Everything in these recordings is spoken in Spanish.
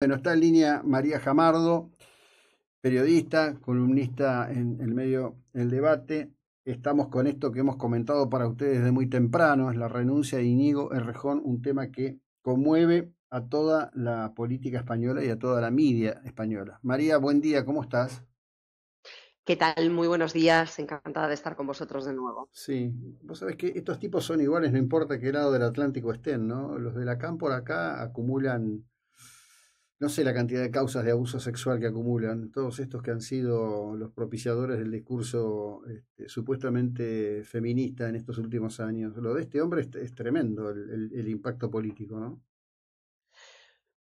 Bueno, está en línea María Jamardo, periodista, columnista en el medio El Debate. Estamos con esto que hemos comentado para ustedes de muy temprano, es la renuncia de Inigo Errejón, un tema que conmueve a toda la política española y a toda la media española. María, buen día, ¿cómo estás? ¿Qué tal? Muy buenos días, encantada de estar con vosotros de nuevo. Sí, vos sabés que estos tipos son iguales, no importa qué lado del Atlántico estén, ¿no? Los de la CAM por acá acumulan no sé la cantidad de causas de abuso sexual que acumulan todos estos que han sido los propiciadores del discurso este, supuestamente feminista en estos últimos años. Lo de este hombre es, tremendo, el, impacto político, ¿no?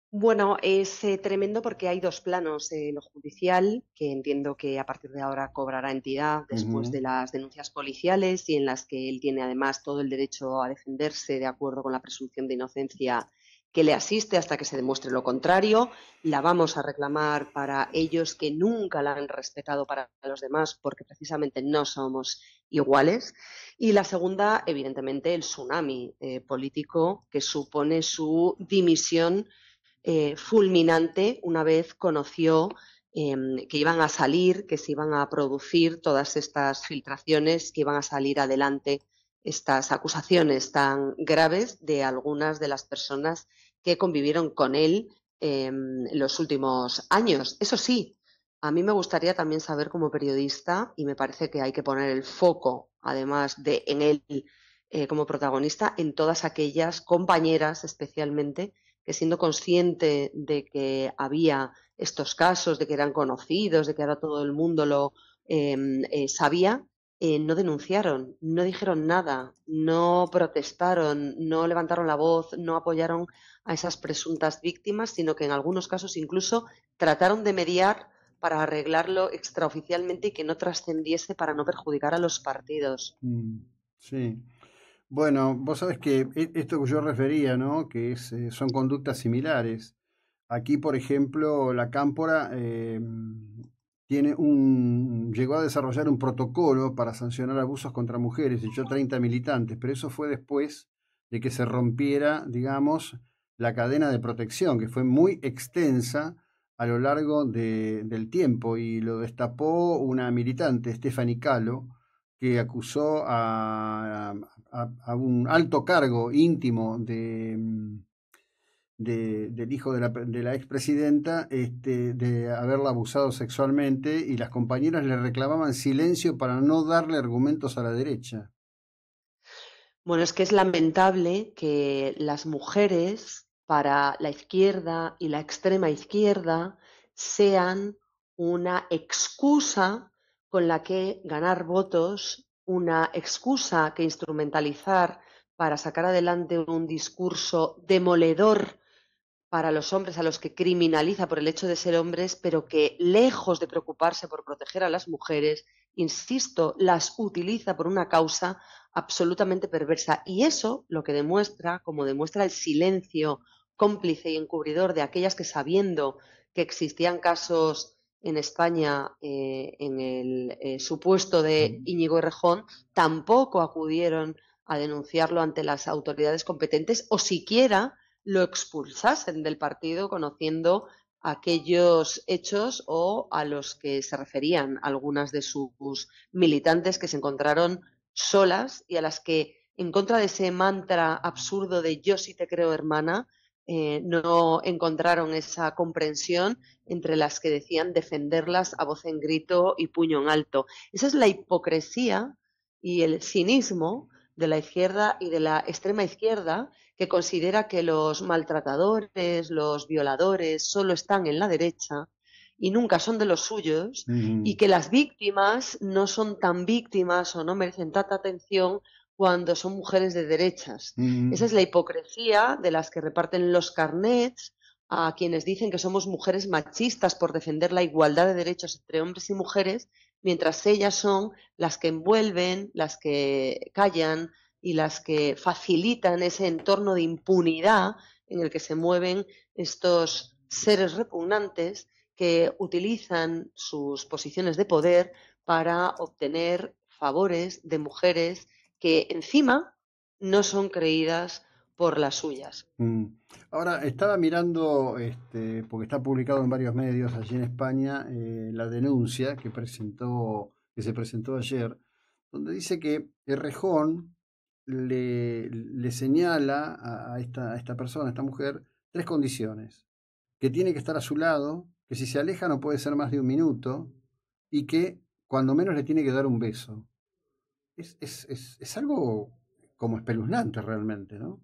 Bueno, es eh, tremendo porque hay dos planos. en eh, lo judicial, que entiendo que a partir de ahora cobrará entidad después de las denuncias policiales y en las que él tiene además todo el derecho a defenderse de acuerdo con la presunción de inocencia que le asiste hasta que se demuestre lo contrario. La vamos a reclamar para ellos que nunca la han respetado para los demás porque precisamente no somos iguales. Y la segunda, evidentemente, el tsunami eh, político que supone su dimisión eh, fulminante una vez conoció em, que iban a salir, que se iban a producir todas estas filtraciones, que iban a salir adelante estas acusaciones tan graves de algunas de las personas que convivieron con él en em, los últimos años. Eso sí, a mí me gustaría también saber como periodista, y me parece que hay que poner el foco, además de en él eh, como protagonista, en todas aquellas compañeras especialmente que siendo consciente de que había estos casos, de que eran conocidos, de que ahora todo el mundo lo em, eh, sabía, eh, no denunciaron, no dijeron nada, no protestaron, no levantaron la voz, no apoyaron a esas presuntas víctimas, sino que en algunos casos incluso trataron de mediar para arreglarlo extraoficialmente y que no trascendiese para no perjudicar a los partidos. Mm, sí. Bueno, vos sabés que e-, esto que yo refería, ¿no? Que eh, son conductas similares. Aquí, por ejemplo, la cámpora eh, tiene un, llegó a desarrollar un protocolo para sancionar abusos contra mujeres, echó 30 militantes, pero eso fue después de que se rompiera, digamos, la cadena de protección, que fue muy extensa a lo largo del tiempo, y lo destapó una militante, Stephanie Calo, que acusó a un alto cargo íntimo de del hijo de la, de expresidenta este, de haberla abusado sexualmente y las compañeras le reclamaban silencio para no darle argumentos a la derecha. Bueno, es que es lamentable que las mujeres para la izquierda y la extrema izquierda sean una excusa con la que ganar votos, una excusa que instrumentalizar para sacar adelante un discurso demoledor para los hombres a los que criminaliza por el hecho de ser hombres, pero que lejos de preocuparse por proteger a las mujeres, insisto, las utiliza por una causa absolutamente perversa. Y eso lo que demuestra, como demuestra el silencio cómplice y encubridor de aquellas que sabiendo que existían casos en España eh, en el eh, supuesto de Íñigo Rejón, tampoco acudieron a denunciarlo ante las autoridades competentes o siquiera lo expulsasen del partido conociendo aquellos hechos o a los que se referían algunas de sus militantes que se encontraron solas y a las que, en contra de ese mantra absurdo de yo sí te creo hermana, eh, no encontraron esa comprensión entre las que decían defenderlas a voz en grito y puño en alto. Esa es la hipocresía y el cinismo de la izquierda y de la extrema izquierda que considera que los maltratadores, los violadores solo están en la derecha y nunca son de los suyos y que las víctimas no son tan víctimas o no merecen tanta atención cuando son mujeres de derechas. Esa es la hipocresía de las que reparten los carnets a quienes dicen que somos mujeres machistas por defender la igualdad de derechos entre hombres y mujeres mientras ellas son las que envuelven, las que callan y las que facilitan ese entorno de impunidad en el que se mueven estos seres repugnantes que utilizan sus posiciones de poder para obtener favores de mujeres que encima no son creídas por las suyas. Mm. Ahora, estaba mirando, este, porque está publicado en varios medios allí en España, eh, la denuncia que, presentó, que se presentó ayer, donde dice que Rejón le, señala a esta, esta persona, a esta mujer, tres condiciones. Que tiene que estar a su lado, que si se aleja no puede ser más de un minuto y que cuando menos le tiene que dar un beso. Es, es algo como espeluznante realmente, ¿no?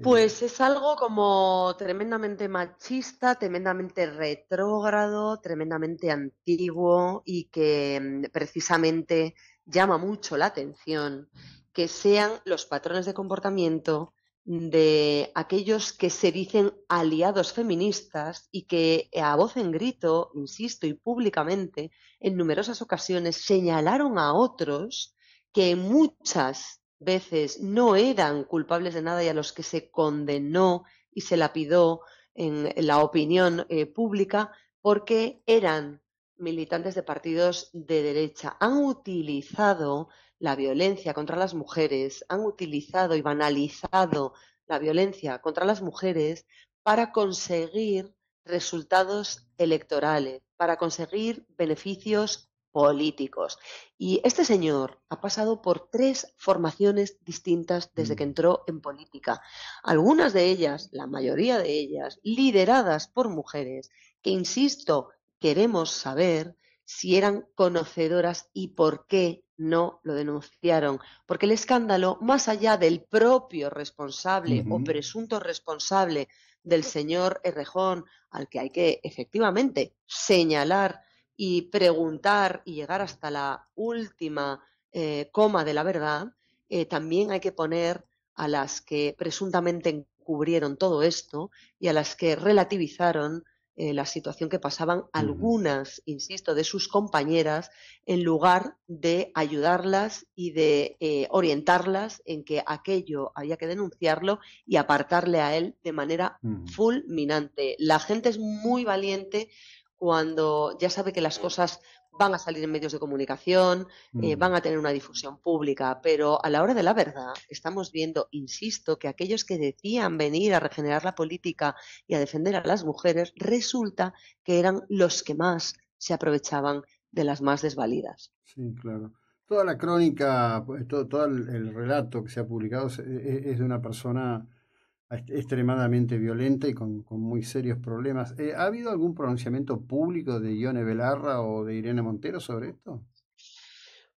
Pues es algo como tremendamente machista, tremendamente retrógrado, tremendamente antiguo y que mm, precisamente llama mucho la atención que sean los patrones de comportamiento de aquellos que se dicen aliados feministas y que eh, a voz en grito, insisto, y públicamente, en numerosas ocasiones señalaron a otros que muchas veces no eran culpables de nada y a los que se condenó y se lapidó en la opinión eh, pública porque eran militantes de partidos de derecha. Han utilizado la violencia contra las mujeres, han utilizado y banalizado la violencia contra las mujeres para conseguir resultados electorales, para conseguir beneficios políticos. Y este señor ha pasado por tres formaciones distintas desde mm. que entró en política. Algunas de ellas, la mayoría de ellas, lideradas por mujeres, que insisto, queremos saber si eran conocedoras y por qué no lo denunciaron. Porque el escándalo, más allá del propio responsable o presunto responsable del señor Errejón, al que hay que efectivamente señalar y preguntar y llegar hasta la última eh, coma de la verdad, eh, también hay que poner a las que presuntamente encubrieron todo esto y a las que relativizaron eh, la situación que pasaban algunas, insisto, de sus compañeras, en lugar de ayudarlas y de orientarlas en que aquello había que denunciarlo y apartarle a él de manera fulminante. La gente es muy valiente cuando ya sabe que las cosas van a salir en medios de comunicación, eh, mm. van a tener una difusión pública, pero a la hora de la verdad estamos viendo, insisto, que aquellos que decían venir a regenerar la política y a defender a las mujeres, resulta que eran los que más se aprovechaban de las más desvalidas. Sí, claro. Toda la crónica, pues, todo el, relato que se ha publicado e-, e-, es, de una persona extremadamente violenta y con, muy serios problemas. Eh, ¿Ha habido algún pronunciamiento público de Ione Belarra o de Irene Montero sobre esto?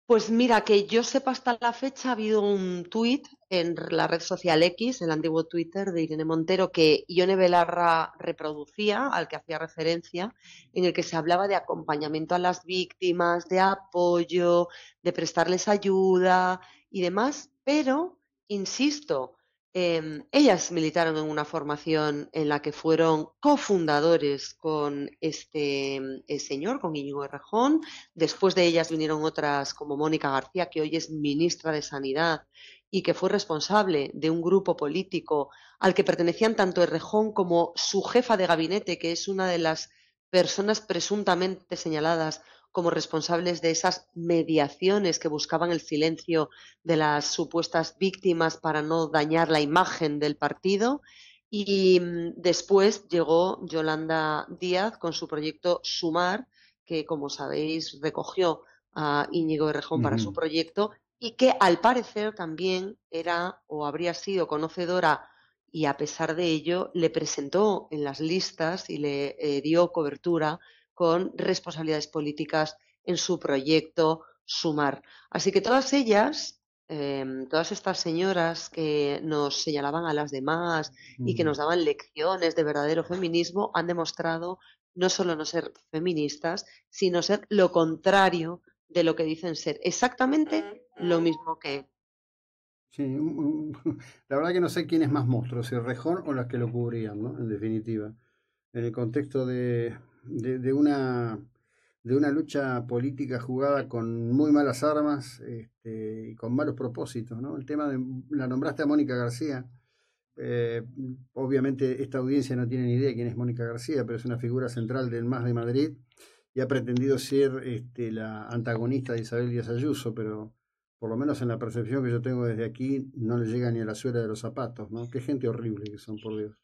Pues mira, que yo sepa hasta la fecha ha habido un tuit en la red social X, el antiguo Twitter de Irene Montero, que Ione Belarra reproducía, al que hacía referencia, en el que se hablaba de acompañamiento a las víctimas, de apoyo, de prestarles ayuda y demás, pero, insisto, Em, ellas militaron en una formación en la que fueron cofundadores con este em, señor, con Íñigo Errejón. Después de ellas vinieron otras como Mónica García, que hoy es ministra de Sanidad y que fue responsable de un grupo político al que pertenecían tanto Rejón como su jefa de gabinete, que es una de las personas presuntamente señaladas como responsables de esas mediaciones que buscaban el silencio de las supuestas víctimas para no dañar la imagen del partido. Y mm, después llegó Yolanda Díaz con su proyecto Sumar, que como sabéis recogió a Íñigo de Rejón para su proyecto y que al parecer también era o habría sido conocedora y a pesar de ello le presentó en las listas y le eh, dio cobertura con responsabilidades políticas en su proyecto Sumar. Así que todas ellas, em, todas estas señoras que nos señalaban a las demás y que nos daban lecciones de verdadero feminismo, han demostrado no solo no ser feministas, sino ser lo contrario de lo que dicen ser. Exactamente lo mismo que Sí, la verdad que no sé quién es más monstruo, si Rejón o las que lo cubrían, ¿no? En definitiva. En el contexto de, de, una de una lucha política jugada con muy malas armas este, y con malos propósitos. ¿no? El tema de, la nombraste a Mónica García. Eh, obviamente esta audiencia no tiene ni idea de quién es Mónica García, pero es una figura central del Más de Madrid y ha pretendido ser este, la antagonista de Isabel Díaz Ayuso, pero por lo menos en la percepción que yo tengo desde aquí no le llega ni a la suela de los zapatos. ¿no? Qué gente horrible que son, por Dios.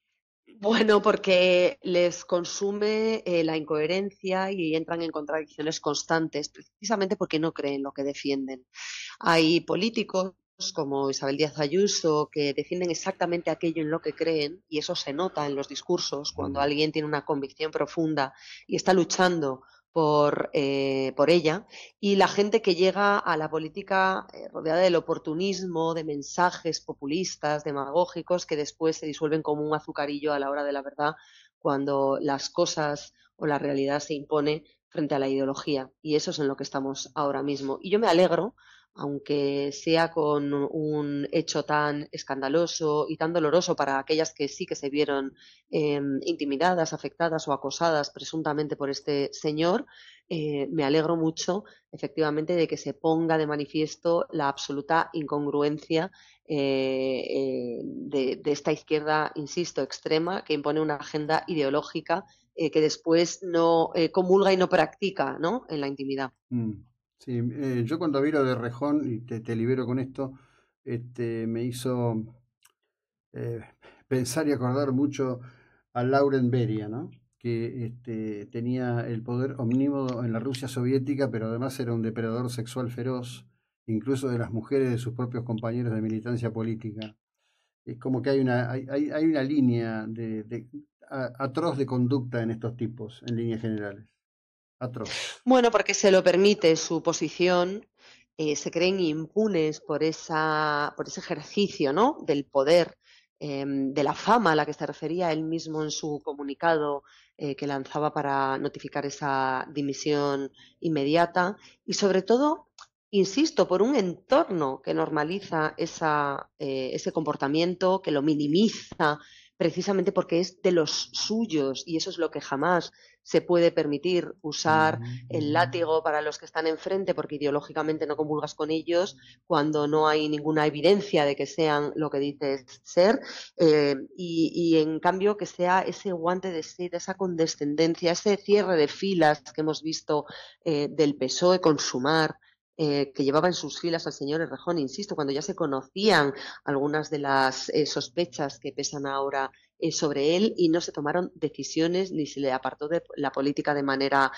Bueno, porque les consume eh, la incoherencia y entran en contradicciones constantes, precisamente porque no creen lo que defienden. Hay políticos como Isabel Díaz Ayuso, que defienden exactamente aquello en lo que creen, y eso se nota en los discursos, cuando mm. alguien tiene una convicción profunda y está luchando por, eh, por ella y la gente que llega a la política eh, rodeada del oportunismo, de mensajes populistas, demagógicos, que después se disuelven como un azucarillo a la hora de la verdad cuando las cosas o la realidad se impone frente a la ideología. Y eso es en lo que estamos ahora mismo. Y yo me alegro aunque sea con un hecho tan escandaloso y tan doloroso para aquellas que sí que se vieron eh, intimidadas, afectadas o acosadas presuntamente por este señor, eh, me alegro mucho efectivamente de que se ponga de manifiesto la absoluta incongruencia eh, de, esta izquierda, insisto, extrema, que impone una agenda ideológica que después no comulga y no practica ¿no? en la intimidad. Mm. Sí, eh, yo cuando vi de Rejón, y te, libero con esto, este, me hizo eh, pensar y acordar mucho a Lauren Beria, ¿no? que este, tenía el poder omnímodo en la Rusia soviética, pero además era un depredador sexual feroz, incluso de las mujeres de sus propios compañeros de militancia política. Es como que hay una, hay, hay una línea de, atroz de conducta en estos tipos, en líneas generales. Bueno, porque se lo permite su posición, eh, se creen impunes por, esa, por ese ejercicio ¿no? del poder, em, de la fama a la que se refería él mismo en su comunicado eh, que lanzaba para notificar esa dimisión inmediata y sobre todo, insisto, por un entorno que normaliza esa, eh, ese comportamiento, que lo minimiza, precisamente porque es de los suyos y eso es lo que jamás se puede permitir usar el mm. látigo para los que están enfrente porque ideológicamente no convulgas con ellos cuando no hay ninguna evidencia de que sean lo que dices ser eh, y, en cambio que sea ese guante de sed, esa condescendencia, ese cierre de filas que hemos visto eh, del PSOE consumar eh, que llevaba en sus filas al señor Errejón, insisto, cuando ya se conocían algunas de las eh, sospechas que pesan ahora eh, sobre él y no se tomaron decisiones, ni se le apartó de la política de manera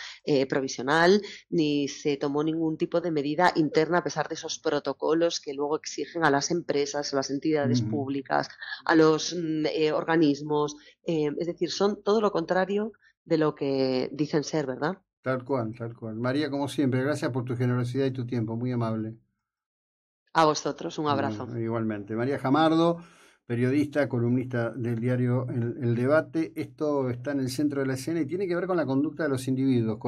provisional, ni se tomó ningún tipo de medida interna a pesar de esos protocolos que luego exigen a las empresas, a las entidades públicas, a los mm, organismos. es decir, son todo lo contrario de lo que dicen ser, ¿verdad? Tal cual, tal cual. María, como siempre, gracias por tu generosidad y tu tiempo, muy amable. A vosotros, un abrazo. igualmente. María Jamardo, periodista, columnista del diario el, el Debate. Esto está en el centro de la escena y tiene que ver con la conducta de los individuos, con el